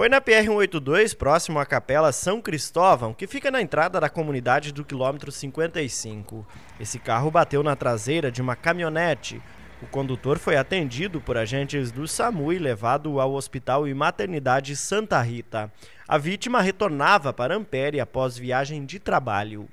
Foi na PR-182, próximo à Capela São Cristóvão, que fica na entrada da comunidade do quilômetro 55. Esse carro bateu na traseira de uma caminhonete. O condutor foi atendido por agentes do SAMU e levado ao Hospital e Maternidade Santa Rita. A vítima retornava para Ampere após viagem de trabalho.